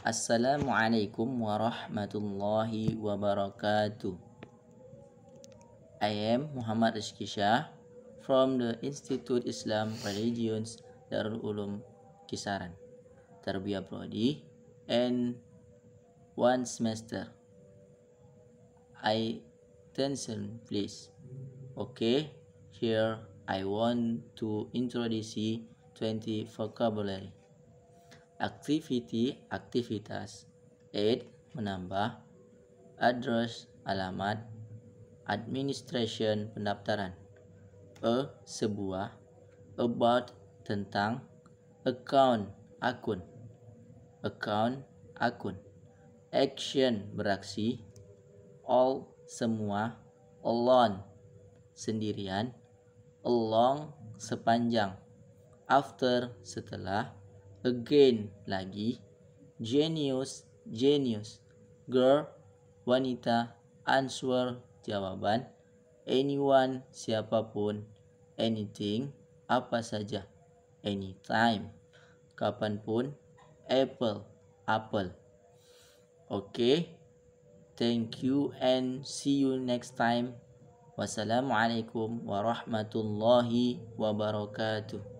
Assalamualaikum warahmatullahi wabarakatuh. I am Muhammad Rizki Shah from the Institute Islam Religions Darul Ulum Kisaran, Tarbiyah Prodi, and one semester. I tension please. Okay, here I want to introduce 20 vocabulary activity aktivitas add menambah address alamat administration pendaftaran a sebuah about tentang account akun account akun action beraksi all semua alone sendirian along sepanjang after setelah again lagi genius genius girl wanita answer jawaban anyone siapapun anything apa saja anytime kapanpun apple apple okay thank you and see you next time wassalamualaikum warahmatullahi wabarakatuh